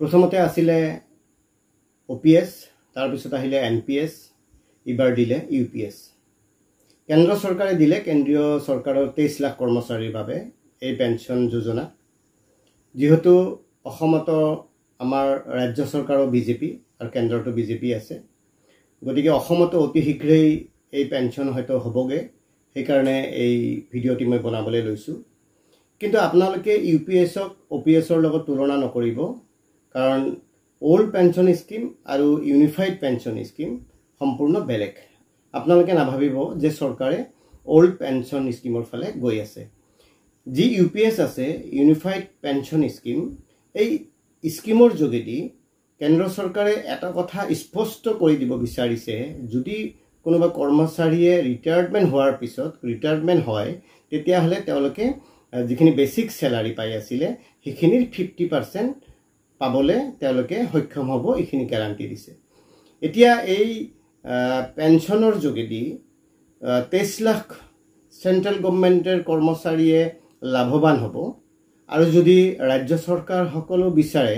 প্ৰথমতে আছিলে অ P S তাৰপিছত আহিলে এন পি এছ এইবাৰ দিলে ইউ পি এছ কেন্দ্ৰ চৰকাৰে দিলে কেন্দ্ৰীয় চৰকাৰৰ তেইছ লাখ কৰ্মচাৰীৰ বাবে এই পেঞ্চন যোজনা যিহেতু অসমতো আমাৰ ৰাজ্য চৰকাৰো বি জে পি আৰু কেন্দ্ৰতো বি জে পি আছে গতিকে অসমতো অতি শীঘ্ৰেই এই পেঞ্চন হয়তো হ'বগৈ সেইকাৰণে এই ভিডিঅ'টি মই বনাবলৈ লৈছোঁ কিন্তু আপোনালোকে ইউ পি এছক অ পি এছৰ লগত তুলনা নকৰিব কাৰণ অল্ড পেঞ্চন স্কিম আৰু ইউনিফাইড পেঞ্চন স্কিম সম্পূৰ্ণ বেলেগ আপোনালোকে নাভাবিব যে চৰকাৰে অল্ড পেঞ্চন স্কিমৰ ফালে গৈ আছে যি ইউ পি এছ আছে ইউনিফাইড পেঞ্চন স্কিম এই স্কিমৰ যোগেদি কেন্দ্ৰ চৰকাৰে এটা কথা স্পষ্ট কৰি দিব বিচাৰিছে যদি কোনোবা কৰ্মচাৰীয়ে ৰিটায়াৰমেণ্ট হোৱাৰ পিছত ৰিটায়াৰমেণ্ট হয় তেতিয়াহ'লে তেওঁলোকে যিখিনি বেচিক চেলাৰী পাই আছিলে সেইখিনিৰ ফিফটি পাৰ্চেণ্ট পাবলৈ তেওঁলোকে সক্ষম হ'ব এইখিনি গেৰাণ্টি দিছে এতিয়া এই পেঞ্চনৰ যোগেদি তেইছ লাখ চেণ্ট্ৰেল গভমেণ্টৰ কৰ্মচাৰীয়ে লাভৱান হ'ব আৰু যদি ৰাজ্য চৰকাৰসকলেও বিচাৰে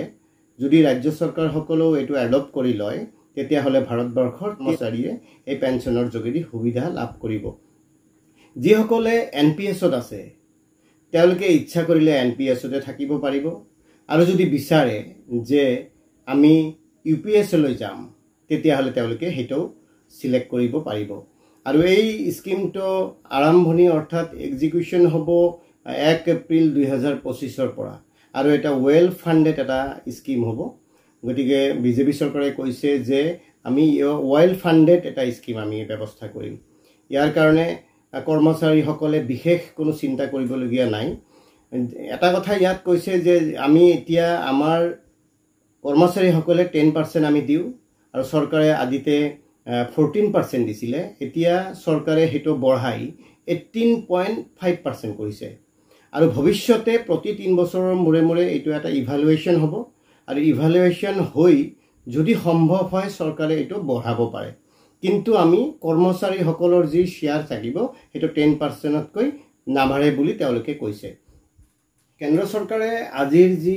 যদি ৰাজ্য চৰকাৰসকলেও এইটো এডপ্ট কৰি লয় তেতিয়াহ'লে ভাৰতবৰ্ষৰ কৰ্মচাৰীয়ে এই পেঞ্চনৰ যোগেদি সুবিধা লাভ কৰিব যিসকলে এন পি এছত আছে তেওঁলোকে ইচ্ছা কৰিলে এন পি এছতে থাকিব পাৰিব আৰু যদি বিচাৰে যে আমি ইউ পি এছ এলৈ যাম তেতিয়াহ'লে তেওঁলোকে সেইটো ছিলেক্ট কৰিব পাৰিব আৰু এই স্কীমটো আৰম্ভণি অৰ্থাৎ এক্সিকিউশ্যন হ'ব এক এপ্ৰিল দুহেজাৰ পঁচিছৰ পৰা আৰু এটা ৱেল ফাণ্ডেড এটা স্কীম হ'ব গতিকে বিজেপি চৰকাৰে কৈছে যে আমি ৱেল ফাণ্ডেড এটা স্কীম আমি ব্যৱস্থা কৰিম ইয়াৰ কাৰণে কৰ্মচাৰীসকলে বিশেষ কোনো চিন্তা কৰিবলগীয়া নাই এটা কথা ইয়াত কৈছে যে আমি এতিয়া আমাৰ কৰ্মচাৰীসকলে টেন পাৰ্চেণ্ট আমি দিওঁ আৰু চৰকাৰে আদিতে ফৰ্টিন পাৰ্চেণ্ট দিছিলে এতিয়া চৰকাৰে সেইটো বঢ়াই এইটিন পইণ্ট ফাইভ পাৰ্চেণ্ট কৰিছে আৰু ভৱিষ্যতে প্ৰতি তিনি বছৰৰ মূৰে মূৰে এইটো এটা ইভালুৱেশ্যন হ'ব আৰু ইভালুৱেশ্যন হৈ যদি সম্ভৱ হয় চৰকাৰে এইটো বঢ়াব পাৰে কিন্তু আমি কৰ্মচাৰীসকলৰ যি শ্বেয়াৰ থাকিব সেইটো টেন পাৰ্চেণ্টতকৈ নাবাঢ়ে বুলি তেওঁলোকে কৈছে কেন্দ্ৰ চৰকাৰে আজিৰ যি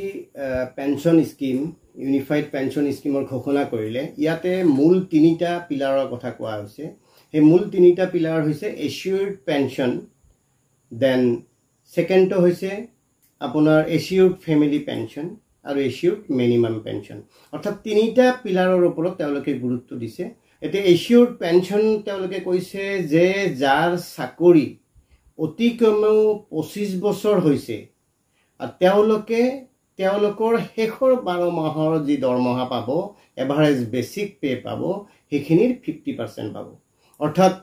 পেঞ্চন স্কীম ইউনিফাইড পেঞ্চন স্কীমৰ ঘোষণা কৰিলে ইয়াতে মূল তিনিটা পিলাৰৰ কথা কোৱা হৈছে সেই মূল তিনিটা পিলাৰ হৈছে এছিয়ৰ্ড পেঞ্চন দেন ছেকেণ্ডটো হৈছে আপোনাৰ এছিয়ৰ্ড ফেমিলি পেঞ্চন আৰু এছিয়ৰ্ড মিনিমাম পেঞ্চন অৰ্থাৎ তিনিটা পিলাৰৰ ওপৰত তেওঁলোকে গুৰুত্ব দিছে এতিয়া এছিয়ৰ্ড পেঞ্চন তেওঁলোকে কৈছে যে যাৰ চাকৰি অতি কমেও পঁচিছ বছৰ হৈছে আৰু তেওঁলোকে তেওঁলোকৰ শেষৰ বাৰ মাহৰ যি দৰমহা পাব এভাৰেজ বেচিক পে' পাব সেইখিনিৰ ফিফটি পাৰ্চেণ্ট পাব অৰ্থাৎ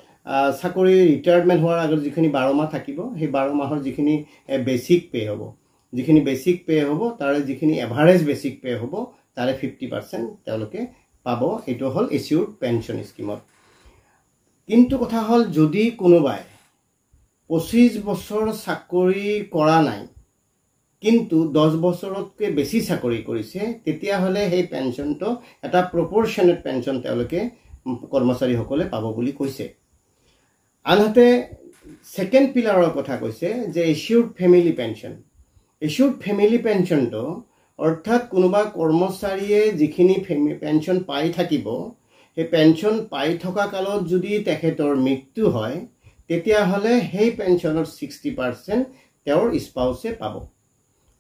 চাকৰি ৰিটায়াৰমেণ্ট হোৱাৰ আগত যিখিনি বাৰ মাহ থাকিব সেই বাৰ মাহৰ যিখিনি বেচিক পে' হ'ব যিখিনি বেচিক পে' হ'ব তাৰে যিখিনি এভাৰেজ বেচিক পে' হ'ব তাৰে ফিফটি পাৰ্চেণ্ট তেওঁলোকে পাব সেইটো হ'ল এচিয়'ৰ পেঞ্চন স্কীমত কিন্তু কথা হ'ল যদি কোনোবাই পঁচিছ বছৰ চাকৰি কৰা নাই কিন্তু দহ বছৰতকৈ বেছি চাকৰি কৰিছে তেতিয়াহ'লে সেই পেঞ্চনটো এটা প্ৰপৰশ্যনেট পেঞ্চন তেওঁলোকে কৰ্মচাৰীসকলে পাব বুলি কৈছে আনহাতে ছেকেণ্ড পিলাৰৰ কথা কৈছে যে assured family pension assured family পেঞ্চনটো অৰ্থাৎ কোনোবা কৰ্মচাৰীয়ে যিখিনি ফেমি পেঞ্চন পাই থাকিব সেই পেঞ্চন পাই থকা কালত যদি তেখেতৰ মৃত্যু হয় তেতিয়াহ'লে সেই পেঞ্চনৰ ছিক্সটি পাৰ্চেণ্ট তেওঁৰ স্পাউচে পাব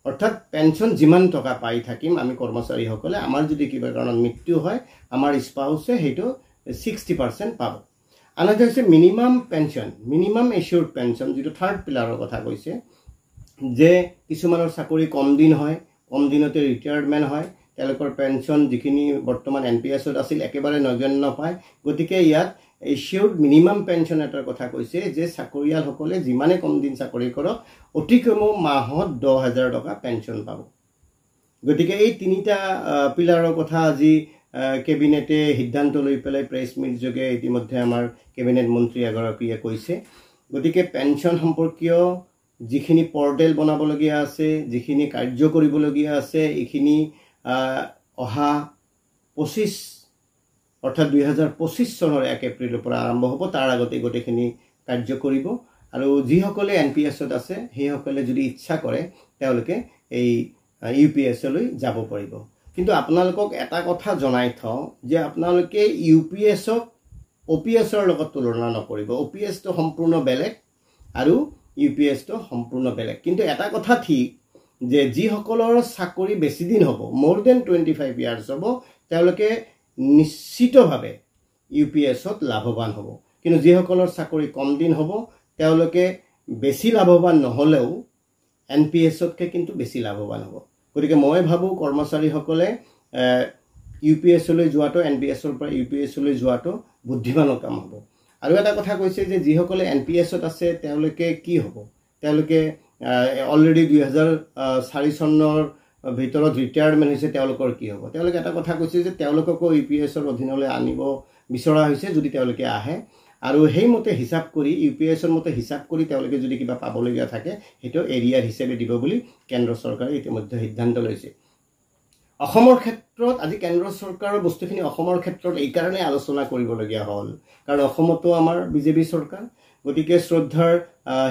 অৰ্থাৎ পেঞ্চন যিমান টকা পাই থাকিম আমি কৰ্মচাৰীসকলে আমাৰ যদি কিবা কাৰণত মৃত্যু হয় আমাৰ স্পাউচে সেইটো ছিক্সটি পাৰ্চেণ্ট পাব আনহাতে হৈছে minimum pension minimum assured pension যিটো থাৰ্ড পিলাৰৰ কথা কৈছে যে কিছুমানৰ চাকৰি কম দিন হয় কম দিনতে ৰিটায়াৰমেণ্ট হয় তেওঁলোকৰ পেঞ্চন যিখিনি বৰ্তমান এন পি এছত আছিল একেবাৰে নজন্য পায় গতিকে ইয়াত এছিয়'ৰ মিনিমাম পেঞ্চন এটাৰ কথা কৈছে যে চাকৰিয়ালসকলে যিমানে কম দিন চাকৰি কৰক অতি কমেও মাহত দহ হাজাৰ টকা পেঞ্চন পাব গতিকে এই তিনিটা পিলাৰৰ কথা আজি কেবিনেটে সিদ্ধান্ত লৈ পেলাই প্ৰেছ মিটযোগে ইতিমধ্যে আমাৰ কেবিনেট মন্ত্ৰী এগৰাকীয়ে কৈছে গতিকে পেঞ্চন সম্পৰ্কীয় যিখিনি পৰ্টেল বনাবলগীয়া আছে যিখিনি কাৰ্য কৰিবলগীয়া আছে এইখিনি অহা পঁচিছ অৰ্থাৎ দুই চনৰ এক এপ্ৰিলৰ পৰা আৰম্ভ হ'ব তাৰ আগতে গোটেইখিনি কাৰ্য কৰিব আৰু যিসকলে এন পি এছত আছে সেইসকলে যদি ইচ্ছা কৰে তেওঁলোকে এই ইউ পি এছলৈ যাব পাৰিব কিন্তু আপোনালোকক এটা কথা জনাই থওঁ যে আপোনালোকে ইউ পি এছক অ' পি এছৰ লগত তুলনা নকৰিব অ' পি এছটো সম্পূৰ্ণ বেলেগ আৰু ইউ পি এছটো সম্পূৰ্ণ বেলেগ কিন্তু এটা কথা ঠিক যে যিসকলৰ চাকৰি বেছিদিন হ'ব মোৰ দেন টুৱেণ্টি ফাইভ ইয়াৰ্ছ হ'ব তেওঁলোকে নিশ্চিতভাৱে ইউ পি এছত লাভৱান হ'ব কিন্তু যিসকলৰ চাকৰি কম দিন হ'ব তেওঁলোকে বেছি লাভৱান নহ'লেও এন পি এছতকৈ কিন্তু বেছি লাভৱান হ'ব গতিকে মই ভাবোঁ কৰ্মচাৰীসকলে ইউ পি এছলৈ যোৱাটো এন পি এছৰ পৰা ইউ পি এছলৈ যোৱাটো বুদ্ধিমানৰ কাম হ'ব আৰু এটা কথা কৈছে যে যিসকলে এন পি এছত আছে তেওঁলোকে কি হ'ব তেওঁলোকে অলৰেডি দুহেজাৰ চাৰি চনৰ ভিতৰত ৰিটায়াৰমেণ্ট হৈছে তেওঁলোকৰ কি হ'ব তেওঁলোকে এটা কথা কৈছে যে তেওঁলোককো ইউ পি এছৰ অধীনলৈ আনিব বিচৰা হৈছে যদি তেওঁলোকে আহে আৰু সেইমতে হিচাপ কৰি ইউ পি এছৰ মতে হিচাপ কৰি তেওঁলোকে যদি কিবা পাবলগীয়া থাকে সেইটো এৰিয়াৰ হিচাপে দিব বুলি কেন্দ্ৰ চৰকাৰে ইতিমধ্যে সিদ্ধান্ত লৈছে অসমৰ ক্ষেত্ৰত আজি কেন্দ্ৰ চৰকাৰৰ বস্তুখিনি অসমৰ ক্ষেত্ৰত এইকাৰণেই আলোচনা কৰিবলগীয়া হ'ল কাৰণ অসমতো আমাৰ বিজেপি চৰকাৰ গতিকে শ্ৰদ্ধাৰ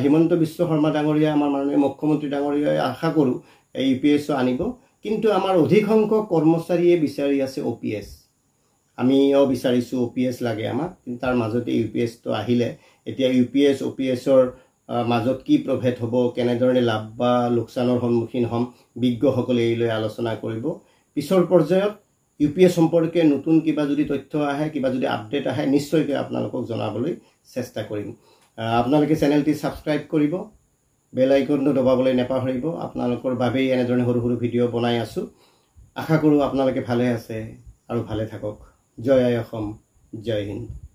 হিমন্ত বিশ্ব শৰ্মা ডাঙৰীয়াই আমাৰ মাননীয় মুখ্যমন্ত্ৰী ডাঙৰীয়াই আশা কৰোঁ ইউ পি এছ আনিব কিন্তু আমাৰ অধিকাংশ কৰ্মচাৰীয়ে বিচাৰি আছে অ' পি এছ আমিও বিচাৰিছোঁ অ' পি এছ লাগে আমাক কিন্তু তাৰ মাজতে ইউ পি এছটো আহিলে এতিয়া U P S O' P এছৰ মাজত কি প্ৰভেদ হ'ব কেনেধৰণে লাভ বা লোকচানৰ সন্মুখীন হ'ম বিজ্ঞসকলে এই লৈ আলোচনা কৰিব পিছৰ পৰ্যায়ত ইউ পি এছ সম্পৰ্কে নতুন কিবা যদি তথ্য আহে কিবা যদি আপডেট আহে নিশ্চয়কৈ আপোনালোকক জনাবলৈ চেষ্টা কৰিম আপোনালোকে চেনেলটি ছাবস্ক্ৰাইব কৰিব বেল আইকনটো দবাবলৈ নাপাহৰিব আপোনালোকৰ বাবেই এনেধৰণে সৰু সৰু ভিডিঅ' বনাই আছোঁ আশা কৰোঁ আপোনালোকে ভালে আছে আৰু ভালে থাকক জয় আই অসম জয় হিন্দ